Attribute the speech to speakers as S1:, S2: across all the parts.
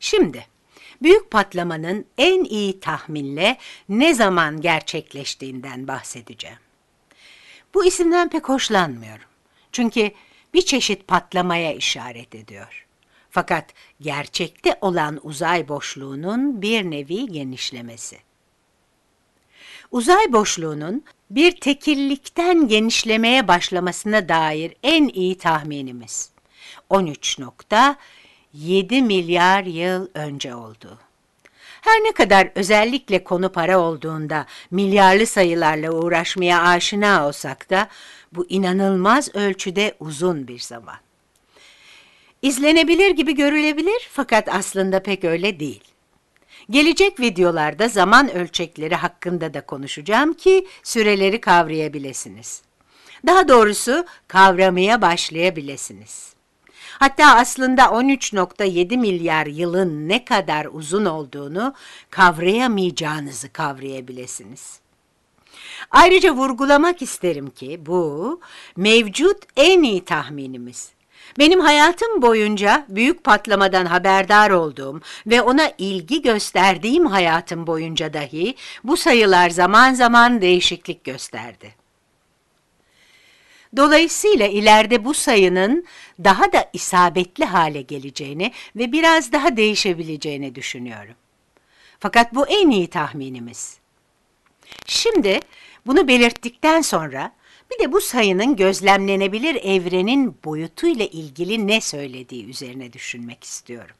S1: Şimdi büyük patlamanın en iyi tahminle ne zaman gerçekleştiğinden bahsedeceğim. Bu isimden pek hoşlanmıyorum. Çünkü bir çeşit patlamaya işaret ediyor. Fakat gerçekte olan uzay boşluğunun bir nevi genişlemesi. Uzay boşluğunun bir tekillikten genişlemeye başlamasına dair en iyi tahminimiz 13.1 7 milyar yıl önce oldu. Her ne kadar özellikle konu para olduğunda milyarlı sayılarla uğraşmaya aşina olsak da bu inanılmaz ölçüde uzun bir zaman. İzlenebilir gibi görülebilir fakat aslında pek öyle değil. Gelecek videolarda zaman ölçekleri hakkında da konuşacağım ki süreleri kavrayabilirsiniz. Daha doğrusu kavramaya başlayabilirsiniz. Hatta aslında 13.7 milyar yılın ne kadar uzun olduğunu kavrayamayacağınızı kavrayabilirsiniz. Ayrıca vurgulamak isterim ki bu mevcut en iyi tahminimiz. Benim hayatım boyunca büyük patlamadan haberdar olduğum ve ona ilgi gösterdiğim hayatım boyunca dahi bu sayılar zaman zaman değişiklik gösterdi. Dolayısıyla ileride bu sayının daha da isabetli hale geleceğini ve biraz daha değişebileceğini düşünüyorum. Fakat bu en iyi tahminimiz. Şimdi bunu belirttikten sonra bir de bu sayının gözlemlenebilir evrenin boyutuyla ilgili ne söylediği üzerine düşünmek istiyorum.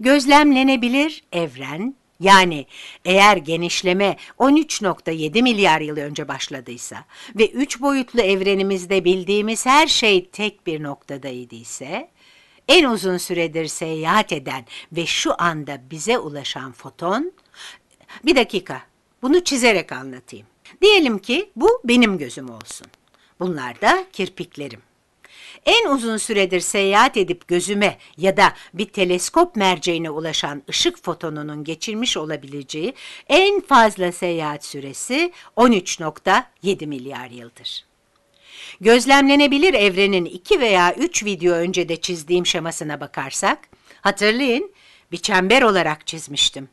S1: Gözlemlenebilir evren yani eğer genişleme 13.7 milyar yıl önce başladıysa ve üç boyutlu evrenimizde bildiğimiz her şey tek bir noktadaydıysa, en uzun süredir seyahat eden ve şu anda bize ulaşan foton, bir dakika bunu çizerek anlatayım. Diyelim ki bu benim gözüm olsun. Bunlar da kirpiklerim en uzun süredir seyahat edip gözüme ya da bir teleskop merceğine ulaşan ışık fotonunun geçirmiş olabileceği en fazla seyahat süresi 13.7 milyar yıldır. Gözlemlenebilir evrenin 2 veya 3 video önce de çizdiğim şemasına bakarsak, hatırlayın bir çember olarak çizmiştim.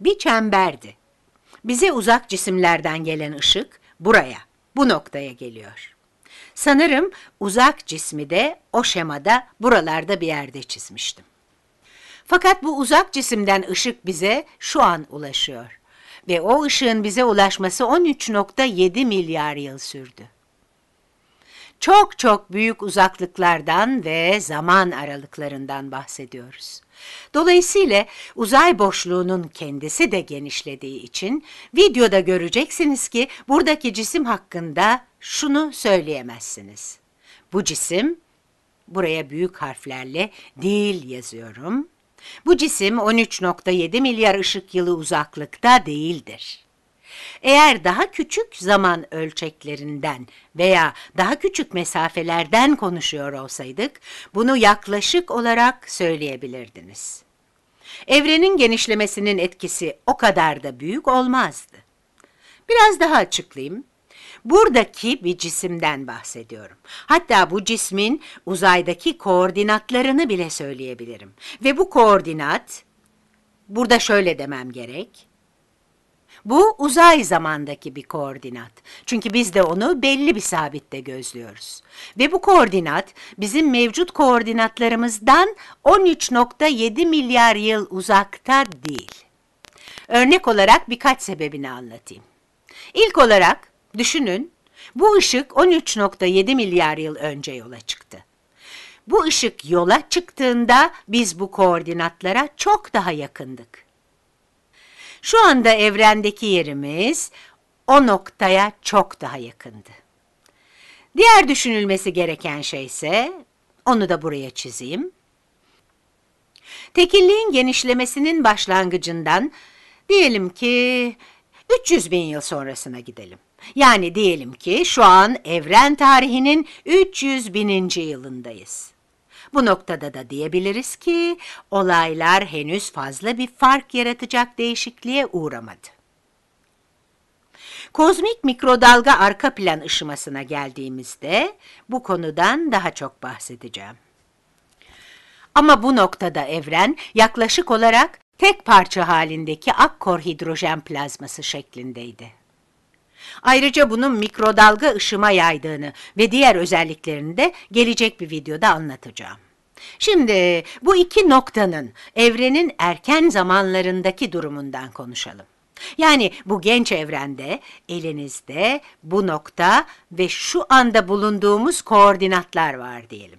S1: Bir çemberdi. Bize uzak cisimlerden gelen ışık buraya, bu noktaya geliyor. Sanırım uzak cismi de o şemada buralarda bir yerde çizmiştim. Fakat bu uzak cisimden ışık bize şu an ulaşıyor ve o ışığın bize ulaşması 13.7 milyar yıl sürdü. Çok çok büyük uzaklıklardan ve zaman aralıklarından bahsediyoruz. Dolayısıyla uzay boşluğunun kendisi de genişlediği için videoda göreceksiniz ki buradaki cisim hakkında şunu söyleyemezsiniz. Bu cisim, buraya büyük harflerle değil yazıyorum. Bu cisim 13.7 milyar ışık yılı uzaklıkta değildir. Eğer daha küçük zaman ölçeklerinden veya daha küçük mesafelerden konuşuyor olsaydık, bunu yaklaşık olarak söyleyebilirdiniz. Evrenin genişlemesinin etkisi o kadar da büyük olmazdı. Biraz daha açıklayayım. Buradaki bir cisimden bahsediyorum. Hatta bu cismin uzaydaki koordinatlarını bile söyleyebilirim. Ve bu koordinat, burada şöyle demem gerek. Bu uzay zamandaki bir koordinat. Çünkü biz de onu belli bir sabitte gözlüyoruz. Ve bu koordinat bizim mevcut koordinatlarımızdan 13.7 milyar yıl uzakta değil. Örnek olarak birkaç sebebini anlatayım. İlk olarak Düşünün, bu ışık 13.7 milyar yıl önce yola çıktı. Bu ışık yola çıktığında biz bu koordinatlara çok daha yakındık. Şu anda evrendeki yerimiz o noktaya çok daha yakındı. Diğer düşünülmesi gereken şey ise, onu da buraya çizeyim. Tekilliğin genişlemesinin başlangıcından diyelim ki 300 bin yıl sonrasına gidelim. Yani diyelim ki şu an evren tarihinin 300 bininci yılındayız. Bu noktada da diyebiliriz ki olaylar henüz fazla bir fark yaratacak değişikliğe uğramadı. Kozmik mikrodalga arka plan ışımasına geldiğimizde bu konudan daha çok bahsedeceğim. Ama bu noktada evren yaklaşık olarak tek parça halindeki akkor hidrojen plazması şeklindeydi. Ayrıca bunun mikrodalga ışıma yaydığını ve diğer özelliklerini de gelecek bir videoda anlatacağım. Şimdi bu iki noktanın evrenin erken zamanlarındaki durumundan konuşalım. Yani bu genç evrende elinizde bu nokta ve şu anda bulunduğumuz koordinatlar var diyelim.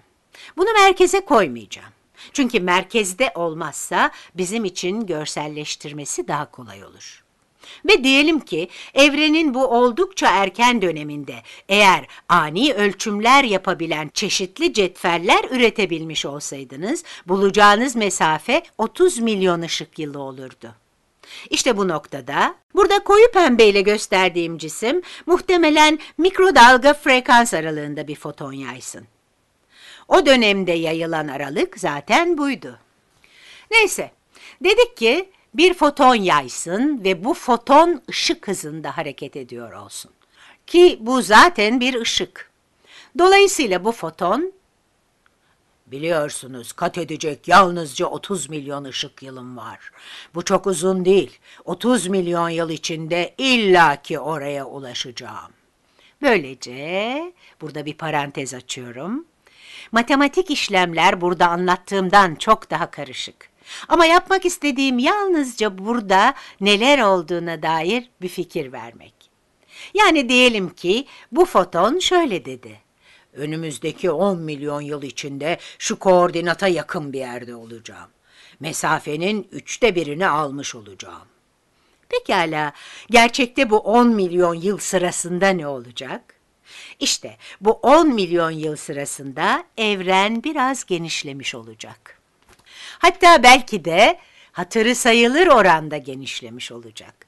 S1: Bunu merkeze koymayacağım. Çünkü merkezde olmazsa bizim için görselleştirmesi daha kolay olur. Ve diyelim ki evrenin bu oldukça erken döneminde eğer ani ölçümler yapabilen çeşitli cetveller üretebilmiş olsaydınız bulacağınız mesafe 30 milyon ışık yılı olurdu. İşte bu noktada, burada koyu pembeyle gösterdiğim cisim muhtemelen mikrodalga frekans aralığında bir foton yaysın. O dönemde yayılan aralık zaten buydu. Neyse, dedik ki bir foton yaysın ve bu foton ışık hızında hareket ediyor olsun. Ki bu zaten bir ışık. Dolayısıyla bu foton, biliyorsunuz kat edecek yalnızca 30 milyon ışık yılım var. Bu çok uzun değil. 30 milyon yıl içinde illaki oraya ulaşacağım. Böylece burada bir parantez açıyorum. Matematik işlemler burada anlattığımdan çok daha karışık. Ama yapmak istediğim yalnızca burada neler olduğuna dair bir fikir vermek. Yani diyelim ki bu foton şöyle dedi. Önümüzdeki 10 milyon yıl içinde şu koordinata yakın bir yerde olacağım. Mesafenin üçte birini almış olacağım. Pekala, gerçekte bu 10 milyon yıl sırasında ne olacak? İşte bu 10 milyon yıl sırasında evren biraz genişlemiş olacak. Hatta belki de hatırı sayılır oranda genişlemiş olacak.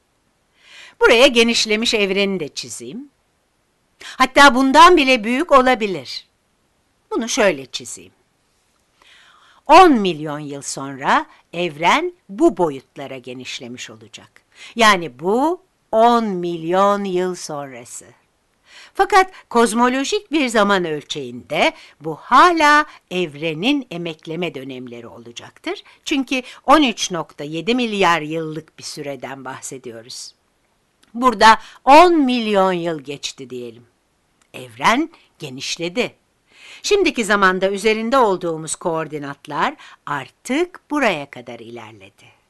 S1: Buraya genişlemiş evreni de çizeyim. Hatta bundan bile büyük olabilir. Bunu şöyle çizeyim. 10 milyon yıl sonra evren bu boyutlara genişlemiş olacak. Yani bu 10 milyon yıl sonrası. Fakat kozmolojik bir zaman ölçeğinde bu hala evrenin emekleme dönemleri olacaktır. Çünkü 13.7 milyar yıllık bir süreden bahsediyoruz. Burada 10 milyon yıl geçti diyelim. Evren genişledi. Şimdiki zamanda üzerinde olduğumuz koordinatlar artık buraya kadar ilerledi.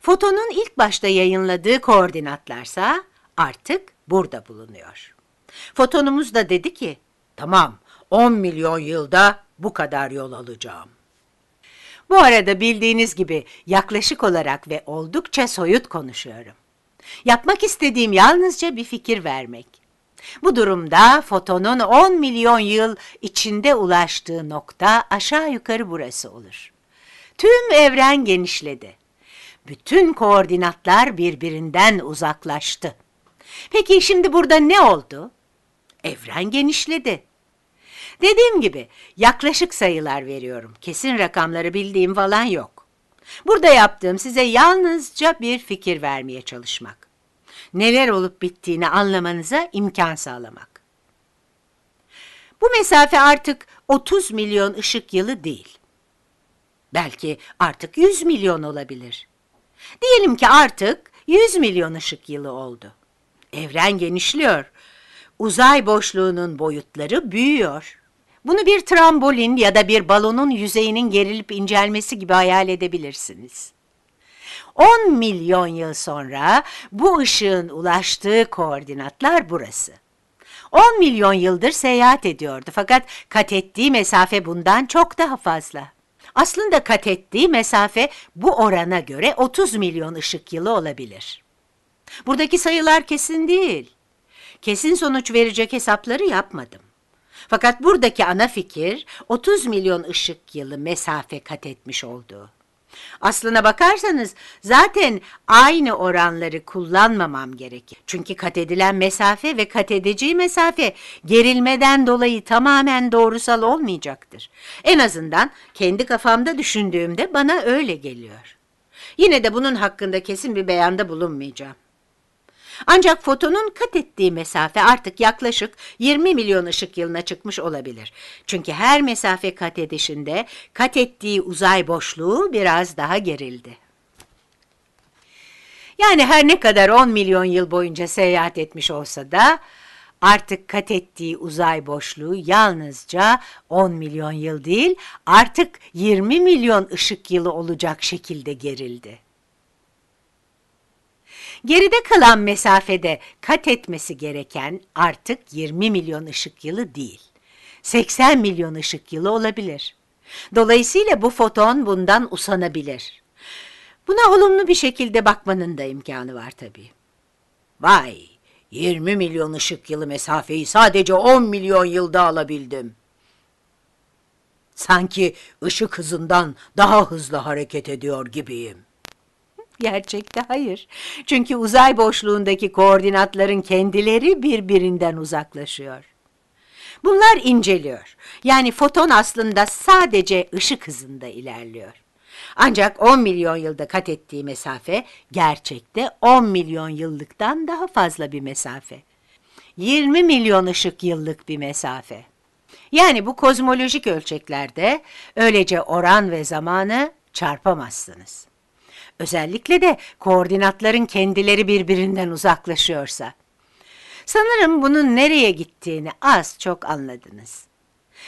S1: Fotonun ilk başta yayınladığı koordinatlarsa artık burada bulunuyor. Fotonumuz da dedi ki, tamam 10 milyon yılda bu kadar yol alacağım. Bu arada bildiğiniz gibi yaklaşık olarak ve oldukça soyut konuşuyorum. Yapmak istediğim yalnızca bir fikir vermek. Bu durumda fotonun 10 milyon yıl içinde ulaştığı nokta aşağı yukarı burası olur. Tüm evren genişledi. Bütün koordinatlar birbirinden uzaklaştı. Peki şimdi burada ne oldu? Evren genişledi. Dediğim gibi yaklaşık sayılar veriyorum. Kesin rakamları bildiğim falan yok. Burada yaptığım size yalnızca bir fikir vermeye çalışmak. Neler olup bittiğini anlamanıza imkan sağlamak. Bu mesafe artık 30 milyon ışık yılı değil. Belki artık 100 milyon olabilir. Diyelim ki artık 100 milyon ışık yılı oldu. Evren genişliyor uzay boşluğunun boyutları büyüyor. Bunu bir trambolin ya da bir balonun yüzeyinin gerilip incelmesi gibi hayal edebilirsiniz. 10 milyon yıl sonra bu ışığın ulaştığı koordinatlar burası. 10 milyon yıldır seyahat ediyordu fakat kat ettiği mesafe bundan çok daha fazla. Aslında kat ettiği mesafe bu orana göre 30 milyon ışık yılı olabilir. Buradaki sayılar kesin değil kesin sonuç verecek hesapları yapmadım. Fakat buradaki ana fikir 30 milyon ışık yılı mesafe kat etmiş olduğu. Aslına bakarsanız zaten aynı oranları kullanmamam gerekir. Çünkü kat edilen mesafe ve kat edeceği mesafe gerilmeden dolayı tamamen doğrusal olmayacaktır. En azından kendi kafamda düşündüğümde bana öyle geliyor. Yine de bunun hakkında kesin bir beyanda bulunmayacağım. Ancak fotonun kat ettiği mesafe artık yaklaşık 20 milyon ışık yılına çıkmış olabilir. Çünkü her mesafe kat edişinde kat ettiği uzay boşluğu biraz daha gerildi. Yani her ne kadar 10 milyon yıl boyunca seyahat etmiş olsa da artık kat ettiği uzay boşluğu yalnızca 10 milyon yıl değil artık 20 milyon ışık yılı olacak şekilde gerildi geride kalan mesafede kat etmesi gereken artık 20 milyon ışık yılı değil, 80 milyon ışık yılı olabilir. Dolayısıyla bu foton bundan usanabilir. Buna olumlu bir şekilde bakmanın da imkanı var tabii. Vay, 20 milyon ışık yılı mesafeyi sadece 10 milyon yılda alabildim. Sanki ışık hızından daha hızlı hareket ediyor gibiyim. Gerçekte hayır. Çünkü uzay boşluğundaki koordinatların kendileri birbirinden uzaklaşıyor. Bunlar inceliyor. Yani foton aslında sadece ışık hızında ilerliyor. Ancak 10 milyon yılda kat ettiği mesafe gerçekte 10 milyon yıllıktan daha fazla bir mesafe. 20 milyon ışık yıllık bir mesafe. Yani bu kozmolojik ölçeklerde öylece oran ve zamanı çarpamazsınız. Özellikle de koordinatların kendileri birbirinden uzaklaşıyorsa. Sanırım bunun nereye gittiğini az çok anladınız.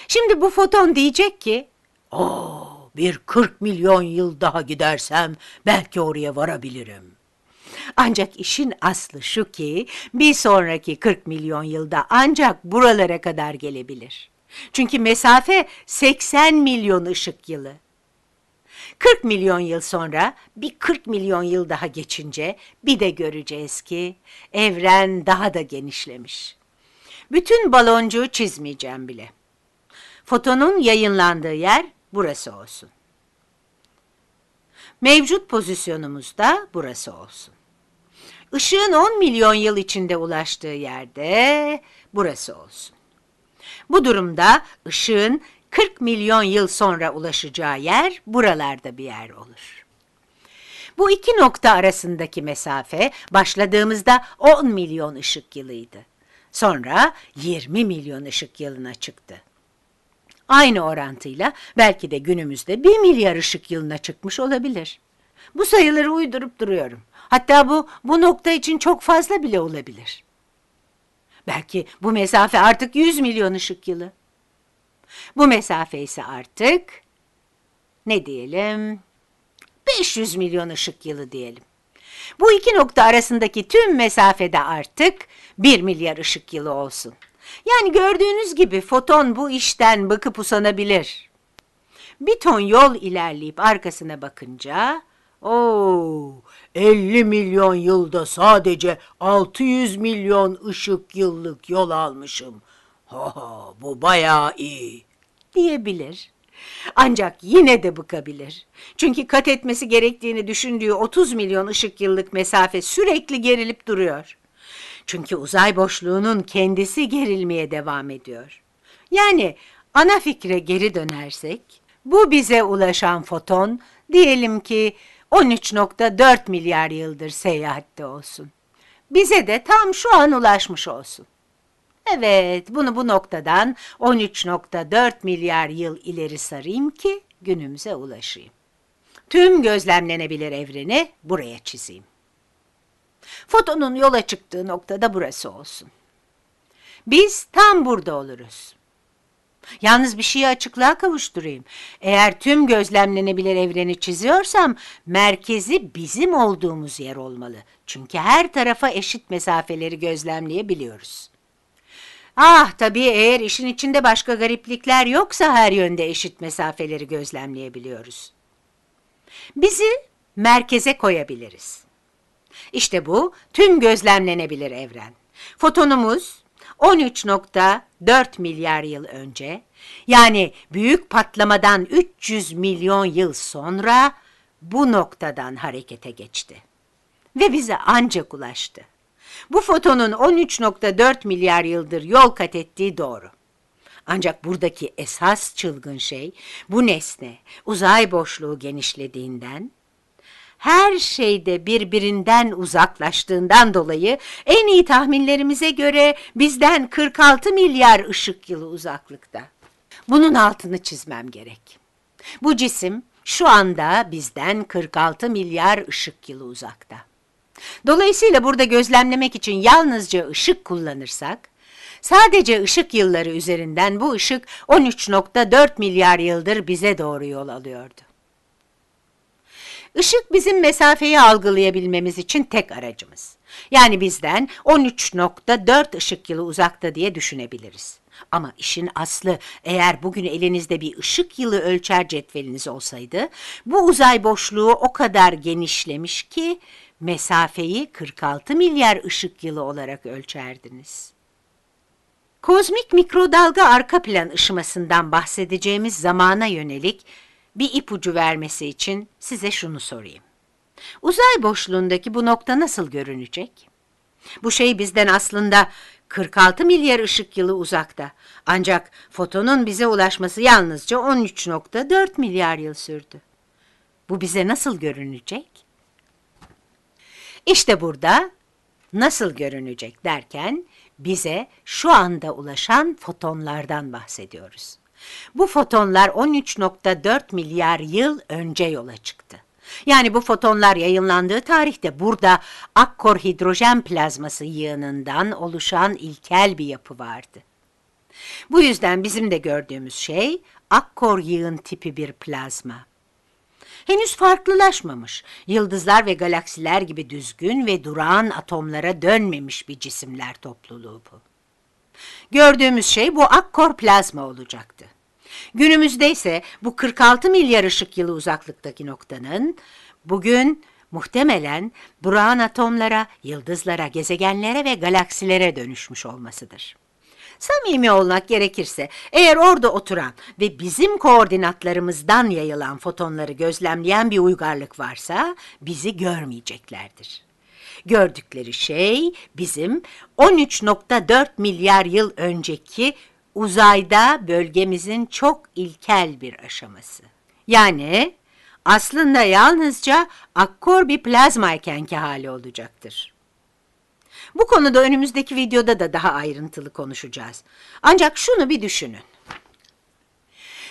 S1: Şimdi bu foton diyecek ki, ooo bir 40 milyon yıl daha gidersem belki oraya varabilirim. Ancak işin aslı şu ki bir sonraki 40 milyon yılda ancak buralara kadar gelebilir. Çünkü mesafe 80 milyon ışık yılı. 40 milyon yıl sonra bir 40 milyon yıl daha geçince bir de göreceğiz ki evren daha da genişlemiş. Bütün baloncuğu çizmeyeceğim bile. Fotonun yayınlandığı yer burası olsun. Mevcut pozisyonumuz da burası olsun. Işığın 10 milyon yıl içinde ulaştığı yerde burası olsun. Bu durumda ışığın 40 milyon yıl sonra ulaşacağı yer buralarda bir yer olur. Bu iki nokta arasındaki mesafe başladığımızda 10 milyon ışık yılıydı. Sonra 20 milyon ışık yılına çıktı. Aynı orantıyla belki de günümüzde 1 milyar ışık yılına çıkmış olabilir. Bu sayıları uydurup duruyorum. Hatta bu, bu nokta için çok fazla bile olabilir. Belki bu mesafe artık 100 milyon ışık yılı. Bu mesafe ise artık ne diyelim 500 milyon ışık yılı diyelim. Bu iki nokta arasındaki tüm mesafede artık 1 milyar ışık yılı olsun. Yani gördüğünüz gibi foton bu işten bakıp usanabilir. Bir ton yol ilerleyip arkasına bakınca Oo, 50 milyon yılda sadece 600 milyon ışık yıllık yol almışım. Ho, bu bayağı iyi diyebilir. Ancak yine de bıkabilir. Çünkü kat etmesi gerektiğini düşündüğü 30 milyon ışık yıllık mesafe sürekli gerilip duruyor. Çünkü uzay boşluğunun kendisi gerilmeye devam ediyor. Yani ana fikre geri dönersek, bu bize ulaşan foton diyelim ki 13.4 milyar yıldır seyahatte olsun. Bize de tam şu an ulaşmış olsun. Evet, bunu bu noktadan 13.4 milyar yıl ileri sarayım ki günümüze ulaşayım. Tüm gözlemlenebilir evreni buraya çizeyim. Fotonun yola çıktığı noktada burası olsun. Biz tam burada oluruz. Yalnız bir şeyi açıklığa kavuşturayım. Eğer tüm gözlemlenebilir evreni çiziyorsam merkezi bizim olduğumuz yer olmalı. Çünkü her tarafa eşit mesafeleri gözlemleyebiliyoruz. Ah tabii eğer işin içinde başka gariplikler yoksa her yönde eşit mesafeleri gözlemleyebiliyoruz. Bizi merkeze koyabiliriz. İşte bu tüm gözlemlenebilir evren. Fotonumuz 13.4 milyar yıl önce yani büyük patlamadan 300 milyon yıl sonra bu noktadan harekete geçti ve bize ancak ulaştı. Bu fotonun 13.4 milyar yıldır yol kat ettiği doğru. Ancak buradaki esas çılgın şey bu nesne uzay boşluğu genişlediğinden, her şeyde birbirinden uzaklaştığından dolayı en iyi tahminlerimize göre bizden 46 milyar ışık yılı uzaklıkta. Bunun altını çizmem gerek. Bu cisim şu anda bizden 46 milyar ışık yılı uzakta. Dolayısıyla burada gözlemlemek için yalnızca ışık kullanırsak, sadece ışık yılları üzerinden bu ışık 13.4 milyar yıldır bize doğru yol alıyordu. Işık bizim mesafeyi algılayabilmemiz için tek aracımız. Yani bizden 13.4 ışık yılı uzakta diye düşünebiliriz. Ama işin aslı eğer bugün elinizde bir ışık yılı ölçer cetveliniz olsaydı, bu uzay boşluğu o kadar genişlemiş ki mesafeyi 46 milyar ışık yılı olarak ölçerdiniz. Kozmik mikrodalga arka plan ışımasından bahsedeceğimiz zamana yönelik bir ipucu vermesi için size şunu sorayım. Uzay boşluğundaki bu nokta nasıl görünecek? Bu şey bizden aslında 46 milyar ışık yılı uzakta. Ancak fotonun bize ulaşması yalnızca 13.4 milyar yıl sürdü. Bu bize nasıl görünecek? İşte burada nasıl görünecek derken bize şu anda ulaşan fotonlardan bahsediyoruz. Bu fotonlar 13.4 milyar yıl önce yola çıktı. Yani bu fotonlar yayınlandığı tarihte burada akkor hidrojen plazması yığınından oluşan ilkel bir yapı vardı. Bu yüzden bizim de gördüğümüz şey akkor yığın tipi bir plazma henüz farklılaşmamış, yıldızlar ve galaksiler gibi düzgün ve durağan atomlara dönmemiş bir cisimler topluluğu bu. Gördüğümüz şey bu akkor plazma olacaktı. Günümüzde ise bu 46 milyar ışık yılı uzaklıktaki noktanın bugün muhtemelen durağan atomlara, yıldızlara, gezegenlere ve galaksilere dönüşmüş olmasıdır. Samimi olmak gerekirse eğer orada oturan ve bizim koordinatlarımızdan yayılan fotonları gözlemleyen bir uygarlık varsa bizi görmeyeceklerdir. Gördükleri şey bizim 13.4 milyar yıl önceki uzayda bölgemizin çok ilkel bir aşaması. Yani aslında yalnızca akkor bir plazma ekenki hali olacaktır. Bu konuda önümüzdeki videoda da daha ayrıntılı konuşacağız. Ancak şunu bir düşünün.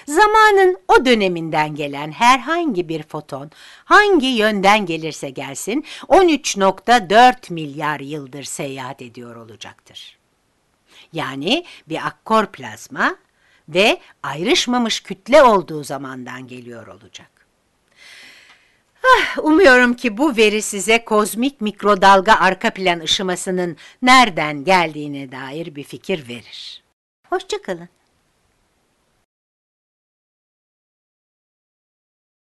S1: Zamanın o döneminden gelen herhangi bir foton hangi yönden gelirse gelsin 13.4 milyar yıldır seyahat ediyor olacaktır. Yani bir akkor plazma ve ayrışmamış kütle olduğu zamandan geliyor olacak. Ah, umuyorum ki bu veri size kozmik mikrodalga arka plan ışımasının nereden geldiğine dair bir fikir verir. Hoşçakalın.